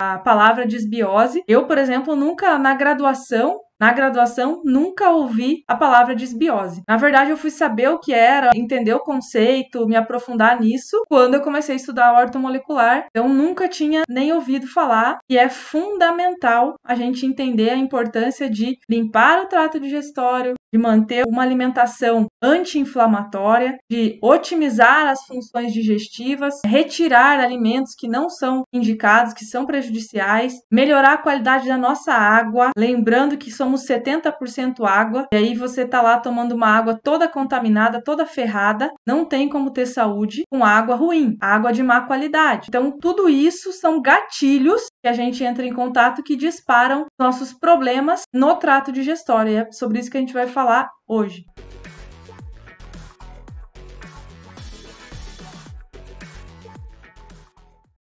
a palavra desbiose. Eu, por exemplo, nunca na graduação na graduação, nunca ouvi a palavra disbiose. Na verdade, eu fui saber o que era, entender o conceito, me aprofundar nisso quando eu comecei a estudar a ortomolecular. Então, nunca tinha nem ouvido falar e é fundamental a gente entender a importância de limpar o trato digestório, de manter uma alimentação anti-inflamatória, de otimizar as funções digestivas, retirar alimentos que não são indicados, que são prejudiciais, melhorar a qualidade da nossa água, lembrando que somos somos 70% água, e aí você tá lá tomando uma água toda contaminada, toda ferrada, não tem como ter saúde com água ruim, água de má qualidade. Então, tudo isso são gatilhos que a gente entra em contato que disparam nossos problemas no trato digestório. E é sobre isso que a gente vai falar hoje.